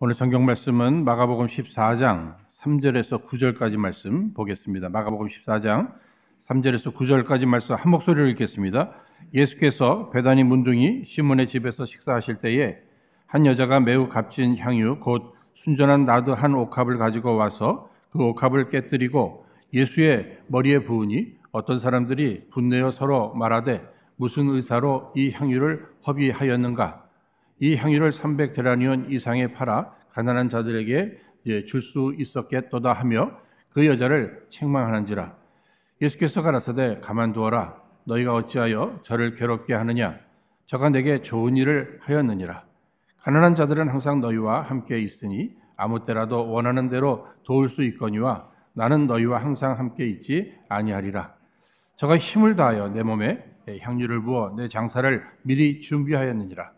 오늘 성경 말씀은 마가복음 14장 3절에서 9절까지 말씀 보겠습니다. 마가복음 14장 3절에서 9절까지 말씀 한 목소리로 읽겠습니다. 예수께서 배단이 문둥이 시몬의 집에서 식사하실 때에 한 여자가 매우 값진 향유 곧 순전한 나드 한 옥합을 가지고 와서 그 옥합을 깨뜨리고 예수의 머리에 부으니 어떤 사람들이 분내어 서로 말하되 무슨 의사로 이 향유를 허비하였는가 이 향유를 300데라니온 이상에 팔아 가난한 자들에게 예, 줄수 있었겠도다 하며 그 여자를 책망하는지라 예수께서 가라사대 가만두어라 너희가 어찌하여 저를 괴롭게 하느냐 저가 내게 좋은 일을 하였느니라 가난한 자들은 항상 너희와 함께 있으니 아무 때라도 원하는 대로 도울 수 있거니와 나는 너희와 항상 함께 있지 아니하리라 저가 힘을 다하여 내 몸에 예, 향유를 부어 내 장사를 미리 준비하였느니라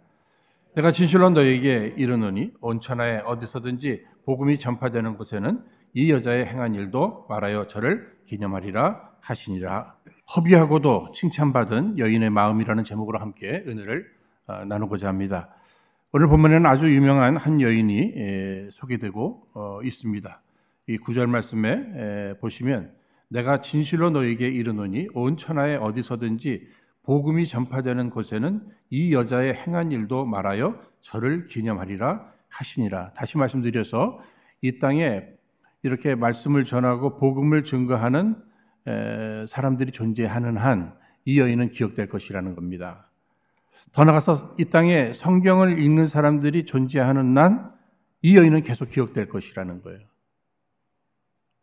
내가 진실로 너에게 이르노니 온천하에 어디서든지 복음이 전파되는 곳에는 이 여자의 행한 일도 말하여 저를 기념하리라 하시니라. 허비하고도 칭찬받은 여인의 마음이라는 제목으로 함께 은혜를 어, 나누고자 합니다. 오늘 본문에는 아주 유명한 한 여인이 소개되고 어, 있습니다. 이 구절 말씀에 보시면 내가 진실로 너에게 이르노니 온 천하에 어디서든지 복음이 전파되는 곳에는 이 여자의 행한 일도 말하여 저를 기념하리라 하시니라. 다시 말씀드려서 이 땅에 이렇게 말씀을 전하고 복음을 증거하는 사람들이 존재하는 한 이 여인은 기억될 것이라는 겁니다. 더 나가서 아이 땅에 성경을 읽는 사람들이 존재하는 난 이 여인은 계속 기억될 것이라는 거예요.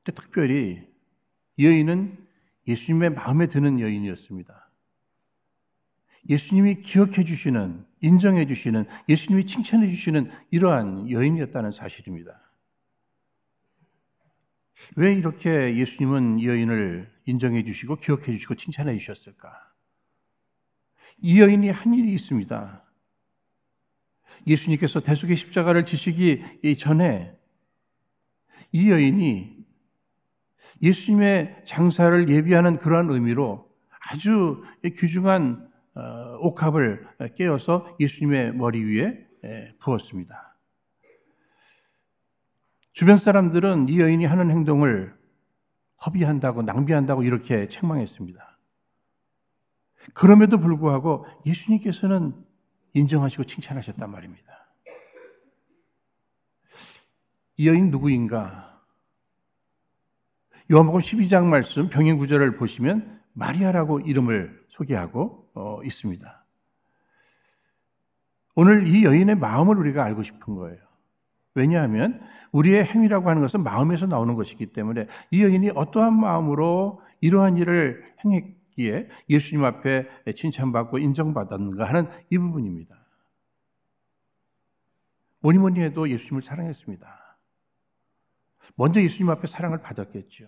특별히 이 여인은 예수님의 마음에 드는 여인이었습니다. 예수님이 기억해 주시는, 인정해 주시는, 예수님이 칭찬해 주시는 이러한 여인이었다는 사실입니다. 왜 이렇게 예수님은 여인을 인정해 주시고 기억해 주시고 칭찬해 주셨을까? 이 여인이 한 일이 있습니다. 예수님께서 대속의 십자가를 지시기 전에 이 여인이 예수님의 장사를 예비하는 그러한 의미로 아주 귀중한 어, 옥합을 깨어서 예수님의 머리 위에 부었습니다. 주변 사람들은 이 여인이 하는 행동을 허비한다고 낭비한다고 이렇게 책망했습니다. 그럼에도 불구하고 예수님께서는 인정하시고 칭찬하셨단 말입니다. 이 여인 누구인가? 요한복음 12장 말씀 병행 구절을 보시면 마리아라고 이름을 소개하고 어, 있습니다. 오늘 이 여인의 마음을 우리가 알고 싶은 거예요. 왜냐하면 우리의 행위라고 하는 것은 마음에서 나오는 것이기 때문에 이 여인이 어떠한 마음으로 이러한 일을 행했기에 예수님 앞에 칭찬받고 인정받았는가 하는 이 부분입니다. 뭐니 뭐니 해도 예수님을 사랑했습니다. 먼저 예수님 앞에 사랑을 받았겠죠.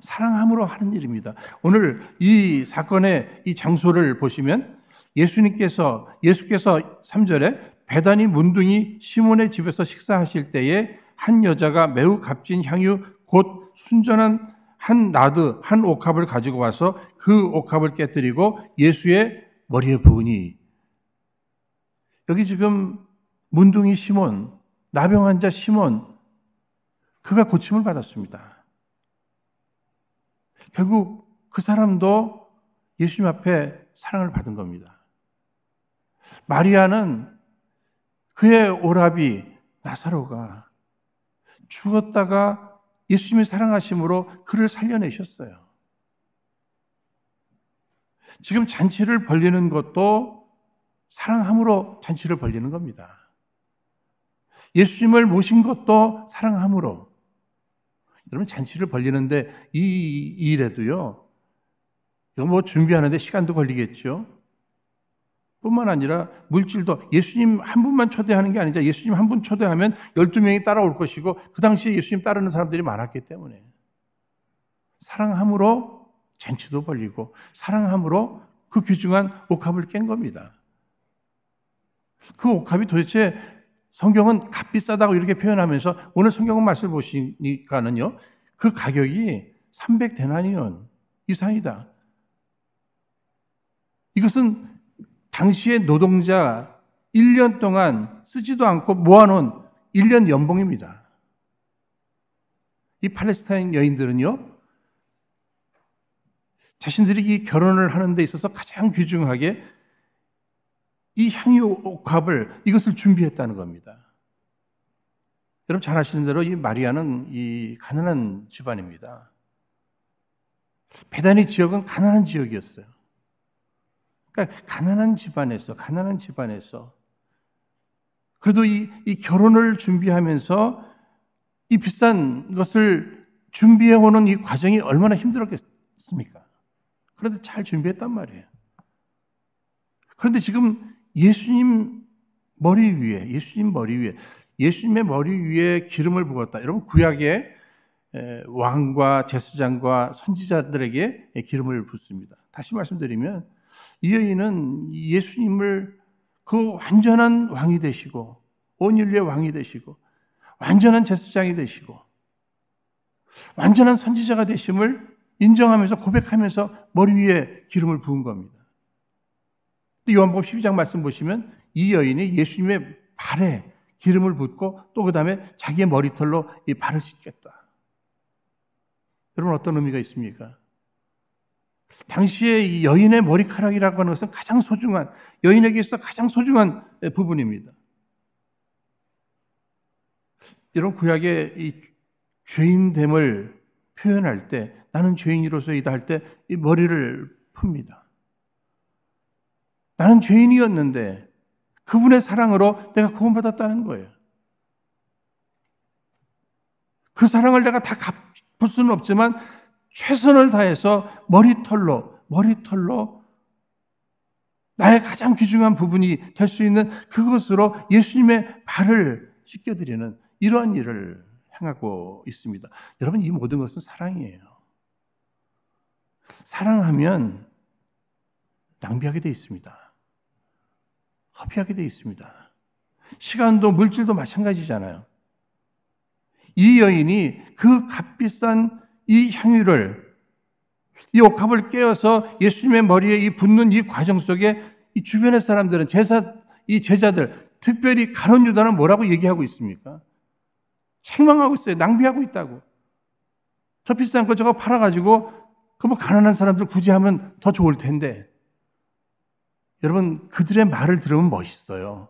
사랑함으로 하는 일입니다. 오늘 이 사건의 이 장소를 보시면 예수님께서 예수께서 3절에 배단이 문둥이 시몬의 집에서 식사하실 때에 한 여자가 매우 값진 향유 곧 순전한 한 나드 한 옥합을 가지고 와서 그 옥합을 깨뜨리고 예수의 머리에 부으니 여기 지금 문둥이 시몬 나병 환자 시몬 그가 고침을 받았습니다. 결국 그 사람도 예수님 앞에 사랑을 받은 겁니다. 마리아는 그의 오라비 나사로가 죽었다가 예수님의 사랑하심으로 그를 살려내셨어요. 지금 잔치를 벌리는 것도 사랑함으로 잔치를 벌리는 겁니다. 예수님을 모신 것도 사랑함으로 여러분 잔치를 벌리는데 이 일에도요. 이거 뭐 준비하는데 시간도 걸리겠죠. 뿐만 아니라 물질도 예수님 한 분만 초대하는 게 아니라 예수님 한 분 초대하면 12명이 따라올 것이고 그 당시에 예수님 따르는 사람들이 많았기 때문에 사랑함으로 잔치도 벌리고 사랑함으로 그 귀중한 옥합을 깬 겁니다. 그 옥합이 도대체 성경은 값비싸다고 이렇게 표현하면서 오늘 성경 말씀을 보시니까는요. 그 가격이 3 0 0대나니온 이상이다. 이것은 당시의 노동자 1년 동안 쓰지도 않고 모아놓은 1년 연봉입니다. 이 팔레스타인 여인들은요, 자신들이 결혼을 하는 데 있어서 가장 귀중하게 이 향유옥합을 이것을 준비했다는 겁니다. 여러분 잘 아시는 대로 이 마리아는 이 가난한 집안입니다. 베단의 지역은 가난한 지역이었어요. 그러니까 가난한 집안에서 가난한 집안에서 그래도 이, 이 결혼을 준비하면서 이 비싼 것을 준비해 오는 이 과정이 얼마나 힘들었겠습니까? 그런데 잘 준비했단 말이에요. 그런데 지금 예수님 머리 위에, 예수님 머리 위에, 예수님의 머리 위에 기름을 부었다. 여러분, 구약에 왕과 제스장과 선지자들에게 기름을 붓습니다. 다시 말씀드리면, 이 여인은 예수님을 그 완전한 왕이 되시고, 온 인류의 왕이 되시고, 완전한 제스장이 되시고, 완전한 선지자가 되심을 인정하면서 고백하면서 머리 위에 기름을 부은 겁니다. 또 요한복음 12장 말씀 보시면 이 여인이 예수님의 발에 기름을 붓고 또 그 다음에 자기의 머리털로 이 발을 씻겠다. 여러분 어떤 의미가 있습니까? 당시에 이 여인의 머리카락이라고 하는 것은 가장 소중한 여인에게 있어 가장 소중한 부분입니다. 이런 구약의 이 죄인됨을 표현할 때 나는 죄인이로서 이다 할때이 머리를 풉니다. 나는 죄인이었는데 그분의 사랑으로 내가 구원받았다는 거예요. 그 사랑을 내가 다 갚을 수는 없지만 최선을 다해서 머리털로, 머리털로 나의 가장 귀중한 부분이 될 수 있는 그것으로 예수님의 발을 씻겨드리는 이러한 일을 행하고 있습니다. 여러분, 이 모든 것은 사랑이에요. 사랑하면 낭비하게 돼 있습니다. 합의하게 되어 있습니다. 시간도 물질도 마찬가지잖아요. 이 여인이 그 값비싼 이 향유를 이 옥합을 깨어서 예수님의 머리에 이 붙는 이 과정 속에 이 주변의 사람들은 제사 이 제자들 특별히 가론 유다는 뭐라고 얘기하고 있습니까? 책망하고 있어요. 낭비하고 있다고. 저 비싼 거 저거 팔아가지고 그뭐 가난한 사람들 굳이 하면 더 좋을 텐데 여러분, 그들의 말을 들으면 멋있어요.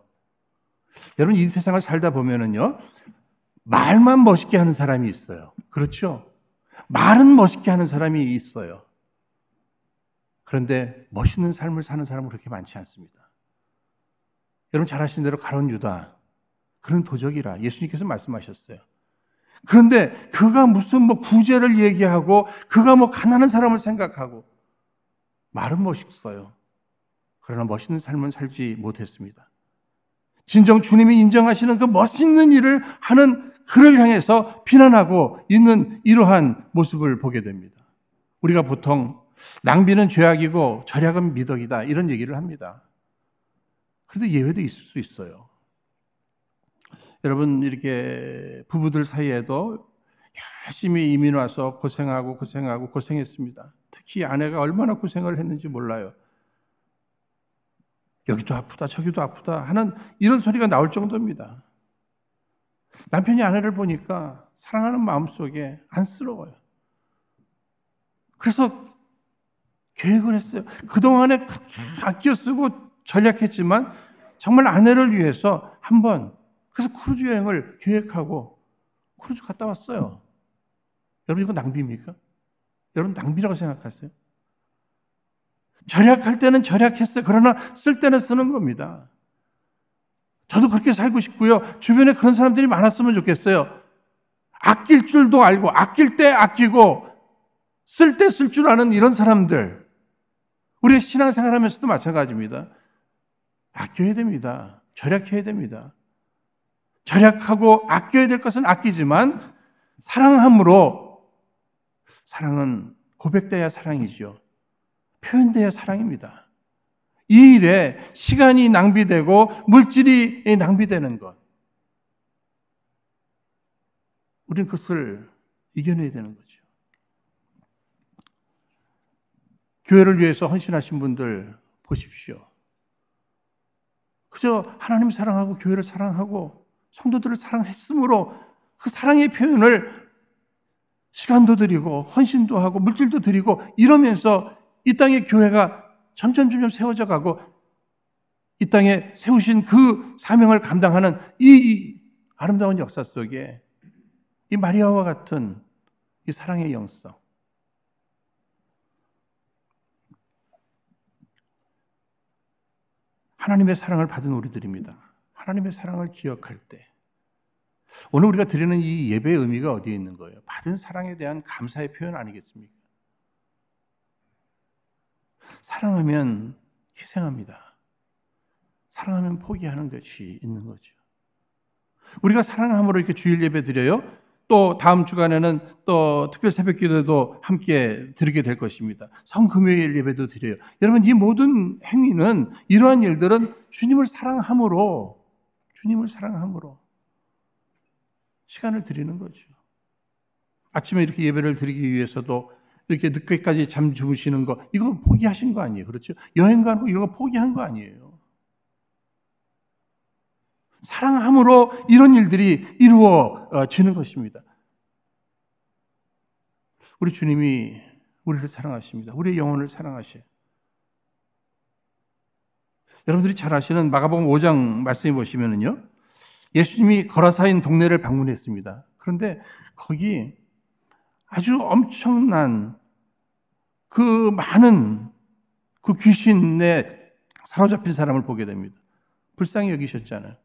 여러분, 이 세상을 살다 보면은요, 말만 멋있게 하는 사람이 있어요. 그렇죠? 말은 멋있게 하는 사람이 있어요. 그런데 멋있는 삶을 사는 사람은 그렇게 많지 않습니다. 여러분 잘 아시는 대로 가론 유다 그런 도적이라 예수님께서 말씀하셨어요. 그런데 그가 무슨 뭐 구제를 얘기하고 그가 뭐 가난한 사람을 생각하고 말은 멋있어요. 그러나 멋있는 삶은 살지 못했습니다. 진정 주님이 인정하시는 그 멋있는 일을 하는 그를 향해서 비난하고 있는 이러한 모습을 보게 됩니다. 우리가 보통 낭비는 죄악이고 절약은 미덕이다 이런 얘기를 합니다. 그런데 예외도 있을 수 있어요. 여러분 이렇게 부부들 사이에도 열심히 이민 와서 고생하고 고생하고 고생했습니다. 특히 아내가 얼마나 고생을 했는지 몰라요. 여기도 아프다, 저기도 아프다 하는 이런 소리가 나올 정도입니다. 남편이 아내를 보니까 사랑하는 마음 속에 안쓰러워요. 그래서 계획을 했어요. 그동안에 아껴 쓰고 전략했지만 정말 아내를 위해서 한번 그래서 크루즈 여행을 계획하고 크루즈 갔다 왔어요. 여러분 이거 낭비입니까? 여러분 낭비라고 생각하세요? 절약할 때는 절약했어요. 그러나 쓸 때는 쓰는 겁니다. 저도 그렇게 살고 싶고요. 주변에 그런 사람들이 많았으면 좋겠어요. 아낄 줄도 알고, 아낄 때 아끼고, 쓸 때 쓸 줄 아는 이런 사람들. 우리의 신앙생활 하면서도 마찬가지입니다. 아껴야 됩니다. 절약해야 됩니다. 절약하고 아껴야 될 것은 아끼지만, 사랑함으로, 사랑은 고백돼야 사랑이죠. 표현되어 사랑입니다. 이 일에 시간이 낭비되고 물질이 낭비되는 것. 우리는 그것을 이겨내야 되는 거죠. 교회를 위해서 헌신하신 분들 보십시오. 그저 하나님 사랑하고 교회를 사랑하고 성도들을 사랑했으므로 그 사랑의 표현을 시간도 드리고 헌신도 하고 물질도 드리고 이러면서 이 땅의 교회가 점점 점점 세워져 가고 이 땅에 세우신 그 사명을 감당하는 이 아름다운 역사 속에 이 마리아와 같은 이 사랑의 영성. 하나님의 사랑을 받은 우리들입니다. 하나님의 사랑을 기억할 때. 오늘 우리가 드리는 이 예배의 의미가 어디에 있는 거예요? 받은 사랑에 대한 감사의 표현 아니겠습니까? 사랑하면 희생합니다. 사랑하면 포기하는 것이 있는 거죠. 우리가 사랑함으로 이렇게 주일 예배 드려요. 또 다음 주간에는 또 특별 새벽 기도도 함께 드리게 될 것입니다. 성금요일 예배도 드려요. 여러분 이 모든 행위는 이러한 일들은 주님을 사랑함으로 주님을 사랑함으로 시간을 드리는 거죠. 아침에 이렇게 예배를 드리기 위해서도 이렇게 늦게까지 잠 주무시는 거, 이거 포기하신 거 아니에요. 그렇죠? 여행 가는 거, 이거 포기한 거 아니에요. 사랑함으로 이런 일들이 이루어지는 어, 것입니다. 우리 주님이 우리를 사랑하십니다. 우리의 영혼을 사랑하셔요. 여러분들이 잘 아시는 마가복음 5장 말씀해 보시면은요. 예수님이 거라사인 동네를 방문했습니다. 그런데 거기 아주 엄청난 그 많은 그 귀신에 사로잡힌 사람을 보게 됩니다. 불쌍히 여기셨잖아요.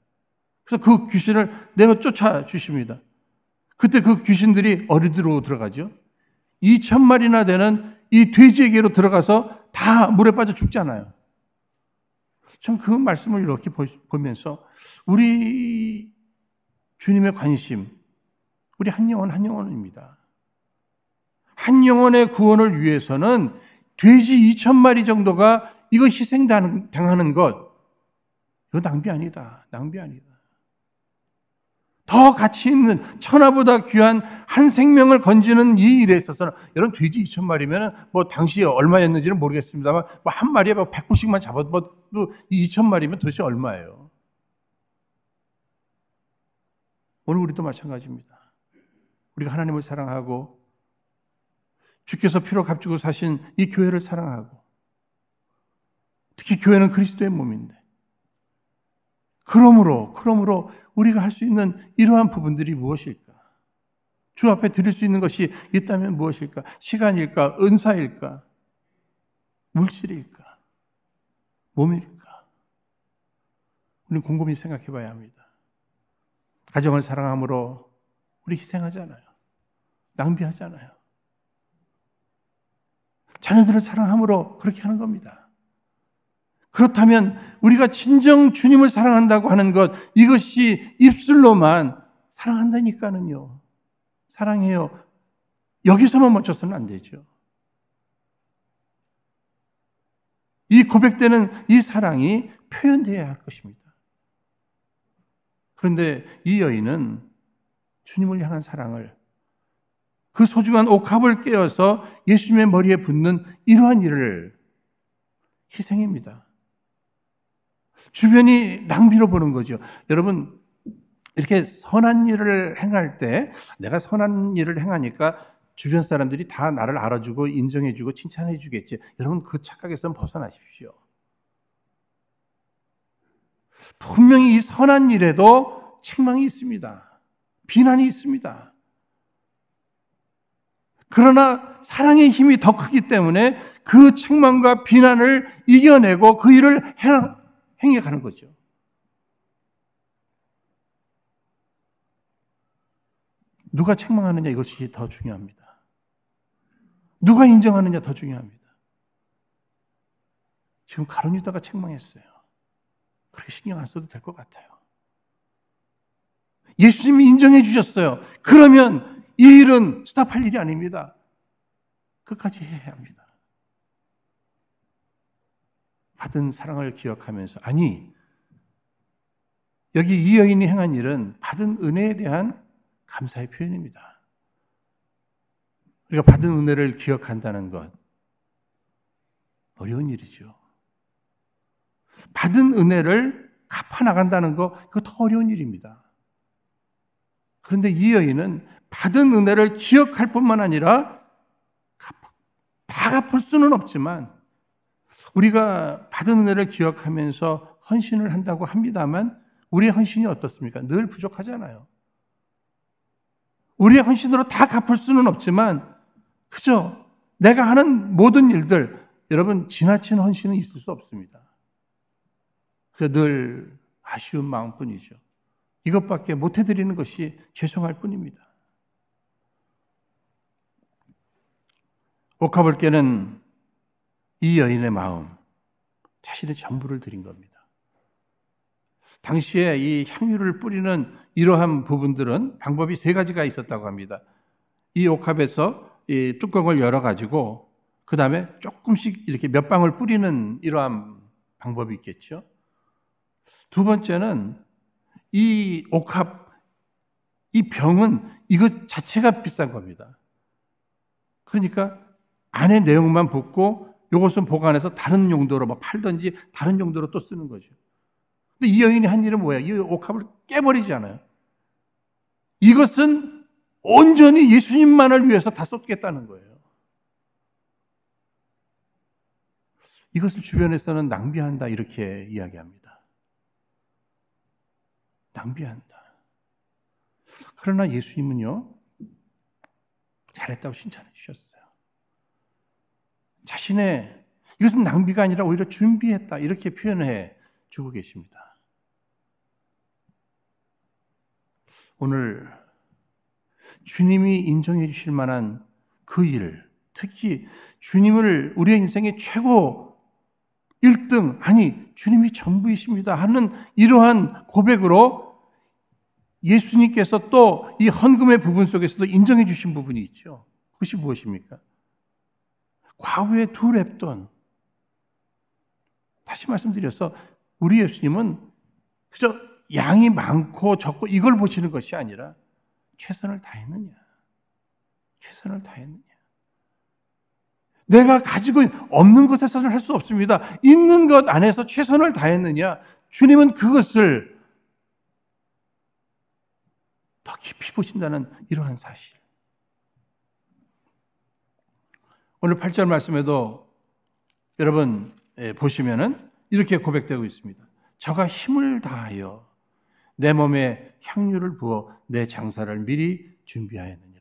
그래서 그 귀신을 내어 쫓아주십니다. 그때 그 귀신들이 어디로 들어가죠? 2천 마리나 되는 이 돼지에게로 들어가서 다 물에 빠져 죽잖아요. 전 그 말씀을 이렇게 보면서 우리 주님의 관심, 우리 한 영혼 한 영혼입니다. 한 영혼의 구원을 위해서는 돼지 2천 마리 정도가 이거 희생당하는 것, 이거 낭비 아니다. 낭비 아니다. 더 가치 있는 천하보다 귀한 한 생명을 건지는 이 일에 있어서는 여러분 돼지 2천 마리면뭐 당시에 얼마였는지는 모르겠습니다만 뭐 한 마리에 막 뭐 100불씩만 잡아도 이 2천 마리면 도대체 얼마예요? 오늘 우리도 마찬가지입니다. 우리가 하나님을 사랑하고 주께서 피로 값주고 사신 이 교회를 사랑하고 특히 교회는 그리스도의 몸인데 그러므로 그러므로 우리가 할 수 있는 이러한 부분들이 무엇일까? 주 앞에 드릴 수 있는 것이 있다면 무엇일까? 시간일까? 은사일까? 물질일까? 몸일까? 우리는 곰곰이 생각해 봐야 합니다. 가정을 사랑함으로 우리 희생하잖아요. 낭비하잖아요. 자녀들을 사랑함으로 그렇게 하는 겁니다. 그렇다면 우리가 진정 주님을 사랑한다고 하는 것, 이것이 입술로만 사랑한다니까는요. 사랑해요. 여기서만 멈춰서는 안 되죠. 이 고백되는 이 사랑이 표현되어야 할 것입니다. 그런데 이 여인은 주님을 향한 사랑을 그 소중한 옥합을 깨어서 예수님의 머리에 붙는 이러한 일을 희생입니다. 주변이 낭비로 보는 거죠. 여러분, 이렇게 선한 일을 행할 때 내가 선한 일을 행하니까 주변 사람들이 다 나를 알아주고 인정해주고 칭찬해주겠지. 여러분, 그 착각에서 벗어나십시오. 분명히 이 선한 일에도 책망이 있습니다. 비난이 있습니다. 그러나 사랑의 힘이 더 크기 때문에 그 책망과 비난을 이겨내고 그 일을 행해가는 거죠. 누가 책망하느냐 이것이 더 중요합니다. 누가 인정하느냐 더 중요합니다. 지금 가론유다가 책망했어요. 그렇게 신경 안 써도 될 것 같아요. 예수님이 인정해 주셨어요. 그러면 이 일은 스탑할 일이 아닙니다. 끝까지 해야 합니다. 받은 사랑을 기억하면서 아니 여기 이 여인이 행한 일은 받은 은혜에 대한 감사의 표현입니다. 우리가 받은 은혜를 기억한다는 것 어려운 일이죠. 받은 은혜를 갚아 나간다는 거 그거 더 어려운 일입니다. 그런데 이 여인은 받은 은혜를 기억할 뿐만 아니라 다 갚을 수는 없지만 우리가 받은 은혜를 기억하면서 헌신을 한다고 합니다만 우리의 헌신이 어떻습니까? 늘 부족하잖아요. 우리의 헌신으로 다 갚을 수는 없지만 그죠? 내가 하는 모든 일들 여러분 지나친 헌신은 있을 수 없습니다. 그늘 아쉬운 마음뿐이죠. 이것밖에 못 해드리는 것이 죄송할 뿐입니다. 오카볼께는 이 여인의 마음, 자신의 전부를 드린 겁니다. 당시에 이 향유를 뿌리는 이러한 부분들은 방법이 세 가지가 있었다고 합니다. 이 옥합에서 이 뚜껑을 열어가지고 그 다음에 조금씩 이렇게 몇 방울 뿌리는 이러한 방법이 있겠죠. 두 번째는 이 옥합, 이 병은 이것 자체가 비싼 겁니다. 그러니까 안에 내용만 붓고 이것은 보관해서 다른 용도로 막 뭐 팔든지 다른 용도로 또 쓰는 거죠. 근데 이 여인이 한 일은 뭐야? 이 옥합을 깨버리지 않아요. 이것은 온전히 예수님만을 위해서 다 쏟겠다는 거예요. 이것을 주변에서는 낭비한다 이렇게 이야기합니다. 낭비한다. 그러나 예수님은요, 잘했다고 칭찬해 주셨어요. 자신의 이것은 낭비가 아니라 오히려 준비했다. 이렇게 표현해 주고 계십니다. 오늘 주님이 인정해 주실 만한 그 일, 특히 주님을 우리의 인생의 최고 1등, 아니, 주님이 전부이십니다. 하는 이러한 고백으로 예수님께서 또 이 헌금의 부분 속에서도 인정해 주신 부분이 있죠. 그것이 무엇입니까? 과후에 두 랩돈. 다시 말씀드려서 우리 예수님은 그저 양이 많고 적고 이걸 보시는 것이 아니라 최선을 다했느냐. 최선을 다했느냐. 내가 가지고 없는 것에서는 할 수 없습니다. 있는 것 안에서 최선을 다했느냐? 주님은 그것을 더 깊이 보신다는 이러한 사실. 오늘 8절 말씀에도 여러분 예, 보시면은 이렇게 고백되고 있습니다. 저가 힘을 다하여 내 몸에 향유를 부어 내 장사를 미리 준비하였느냐.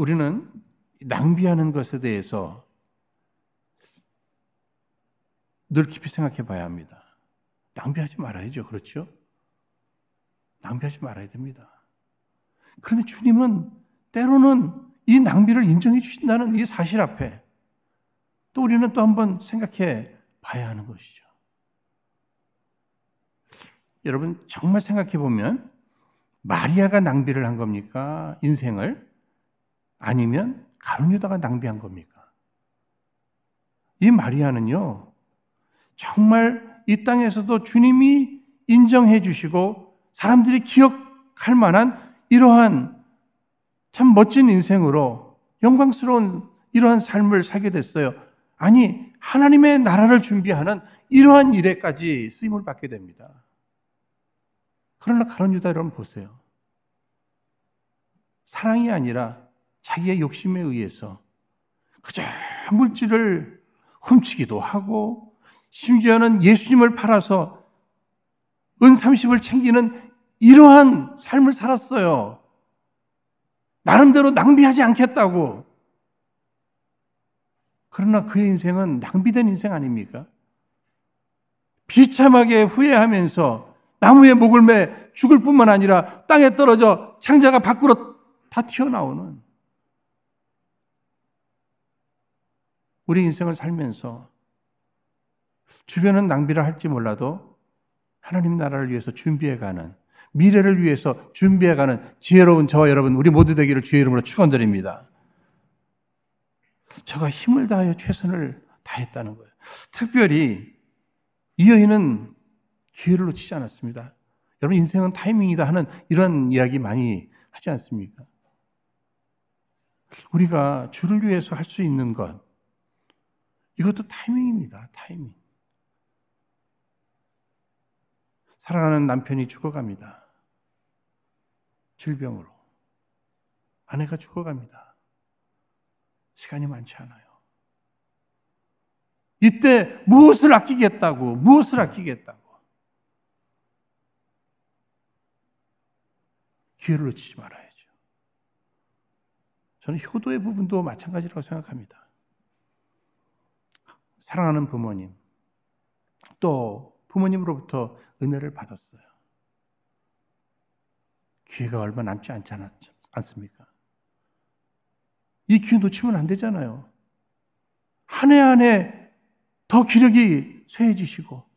우리는 낭비하는 것에 대해서 늘 깊이 생각해 봐야 합니다. 낭비하지 말아야죠. 그렇죠? 낭비하지 말아야 됩니다. 그런데 주님은 때로는 이 낭비를 인정해 주신다는 이 사실 앞에 또 우리는 또 한번 생각해 봐야 하는 것이죠. 여러분, 정말 생각해 보면 마리아가 낭비를 한 겁니까? 인생을? 아니면 가룟유다가 낭비한 겁니까? 이 마리아는요. 정말 이 땅에서도 주님이 인정해 주시고 사람들이 기억할 만한 이러한 참 멋진 인생으로 영광스러운 이러한 삶을 살게 됐어요. 아니, 하나님의 나라를 준비하는 이러한 일에까지 쓰임을 받게 됩니다. 그러나 가론 유다 여러분 보세요. 사랑이 아니라 자기의 욕심에 의해서 그저 물질을 훔치기도 하고 심지어는 예수님을 팔아서 은삼십을 챙기는 이러한 삶을 살았어요. 나름대로 낭비하지 않겠다고. 그러나 그의 인생은 낭비된 인생 아닙니까? 비참하게 후회하면서 나무에 목을 매 죽을 뿐만 아니라 땅에 떨어져 창자가 밖으로 다 튀어나오는 우리 인생을 살면서 주변은 낭비를 할지 몰라도 하나님 나라를 위해서 준비해가는 미래를 위해서 준비해가는 지혜로운 저와 여러분 우리 모두 되기를 주의 이름으로 축원드립니다. 저가 힘을 다하여 최선을 다했다는 거예요. 특별히 이 여인은 기회를 놓치지 않았습니다. 여러분 인생은 타이밍이다 하는 이런 이야기 많이 하지 않습니까? 우리가 주를 위해서 할 수 있는 것, 이것도 타이밍입니다. 타이밍. 사랑하는 남편이 죽어갑니다. 질병으로. 아내가 죽어갑니다. 시간이 많지 않아요. 이때 무엇을 아끼겠다고, 무엇을 네. 아끼겠다고. 기회를 놓치지 말아야죠. 저는 효도의 부분도 마찬가지라고 생각합니다. 사랑하는 부모님, 또 부모님으로부터 은혜를 받았어요. 기회가 얼마 남지 않지 않습니까이 기회 놓치면 안 되잖아요. 한 해 한 해 더 기력이 쇠해지시고,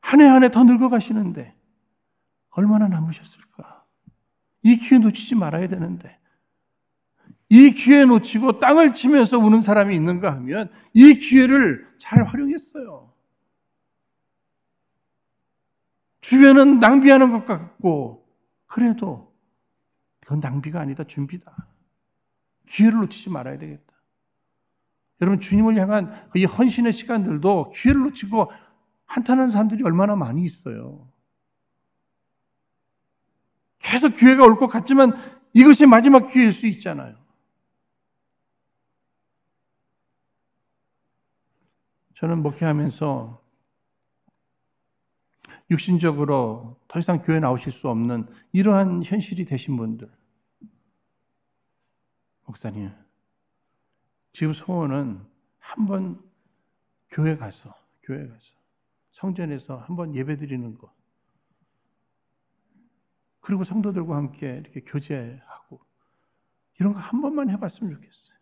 한 해 한 해 더 늙어가시는데, 얼마나 남으셨을까? 이 기회 놓치지 말아야 되는데, 이 기회 놓치고 땅을 치면서 우는 사람이 있는가 하면 이 기회를 잘 활용했어요. 주변은 낭비하는 것 같고 그래도 그건 낭비가 아니다 준비다. 기회를 놓치지 말아야 되겠다. 여러분 주님을 향한 이 헌신의 시간들도 기회를 놓치고 한탄하는 사람들이 얼마나 많이 있어요. 계속 기회가 올 것 같지만 이것이 마지막 기회일 수 있잖아요. 저는 목회하면서 육신적으로 더 이상 교회 나오실 수 없는 이러한 현실이 되신 분들, 목사님, 지금 소원은 한 번 교회 가서, 교회 가서, 성전에서 한 번 예배 드리는 것, 그리고 성도들과 함께 이렇게 교제하고, 이런 거 한 번만 해봤으면 좋겠어요.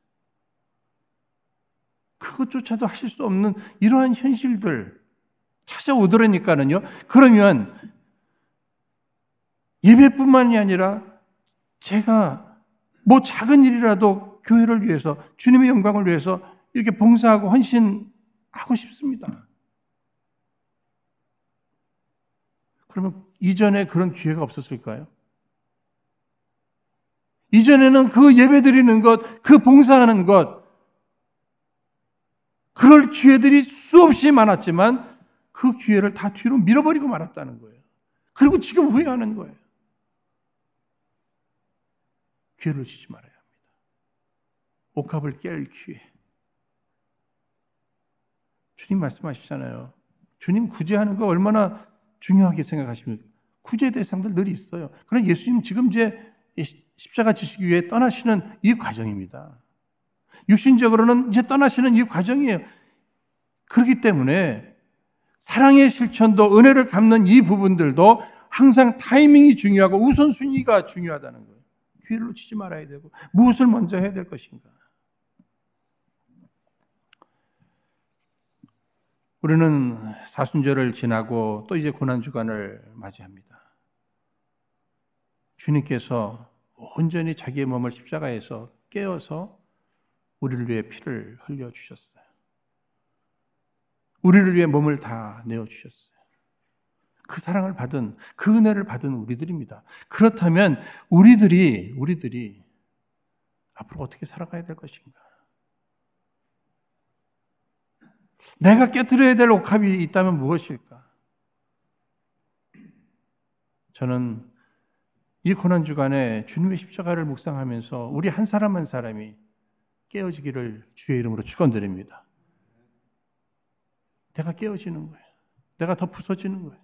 그것조차도 하실 수 없는 이러한 현실들 찾아오더라니까는요. 그러면 예배뿐만이 아니라 제가 뭐 작은 일이라도 교회를 위해서 주님의 영광을 위해서 이렇게 봉사하고 헌신하고 싶습니다. 그러면 이전에 그런 기회가 없었을까요? 이전에는 그 예배 드리는 것, 그 봉사하는 것, 그럴 기회들이 수없이 많았지만 그 기회를 다 뒤로 밀어버리고 말았다는 거예요. 그리고 지금 후회하는 거예요. 기회를 주지 말아야 합니다. 옥합을 깰 기회. 주님 말씀하시잖아요. 주님 구제하는 거 얼마나 중요하게 생각하십니까? 구제 대상들 늘 있어요. 그럼 예수님 지금 이제 십자가 지시기 위해 떠나시는 이 과정입니다. 육신적으로는 이제 떠나시는 이 과정이에요. 그렇기 때문에 사랑의 실천도 은혜를 갚는 이 부분들도 항상 타이밍이 중요하고 우선순위가 중요하다는 거예요. 귀를 놓치지 말아야 되고 무엇을 먼저 해야 될 것인가. 우리는 사순절을 지나고 또 이제 고난 주간을 맞이합니다. 주님께서 온전히 자기의 몸을 십자가에서 깨어서 우리를 위해 피를 흘려 주셨어요. 우리를 위해 몸을 다 내어 주셨어요. 그 사랑을 받은 그 은혜를 받은 우리들입니다. 그렇다면 우리들이 우리들이 앞으로 어떻게 살아가야 될 것인가? 내가 깨뜨려야 될 옥합이 있다면 무엇일까? 저는 이 고난 주간에 주님의 십자가를 묵상하면서 우리 한 사람 한 사람이 깨어지기를 주의 이름으로 축원드립니다. 내가 깨어지는 거야. 내가 더 부서지는 거야.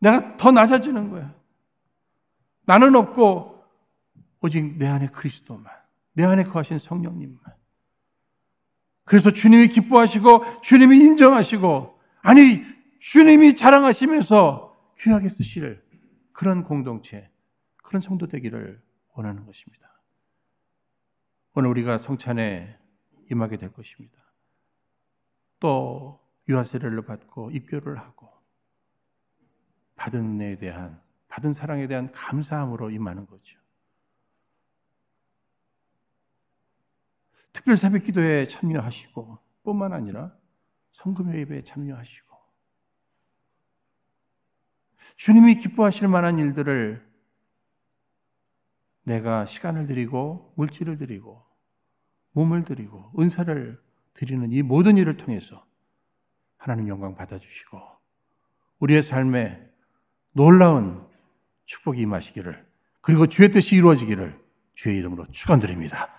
내가 더 낮아지는 거야. 나는 없고 오직 내 안에 그리스도만, 내 안에 거하신 성령님만. 그래서 주님이 기뻐하시고 주님이 인정하시고 아니 주님이 자랑하시면서 귀하게 쓰실 그런 공동체, 그런 성도 되기를 원하는 것입니다. 오늘 우리가 성찬에 임하게 될 것입니다. 또 유아세례를 받고 입교를 하고 받은 은혜에 대한 받은 사랑에 대한 감사함으로 임하는 거죠. 특별 사백 기도에 참여하시고 뿐만 아니라 성금회 예배에 참여하시고 주님이 기뻐하실 만한 일들을 내가 시간을 드리고 물질을 드리고 몸을 드리고 은사를 드리는 이 모든 일을 통해서 하나님 영광 받아주시고 우리의 삶에 놀라운 축복이 임하시기를 그리고 주의 뜻이 이루어지기를 주의 이름으로 축원드립니다.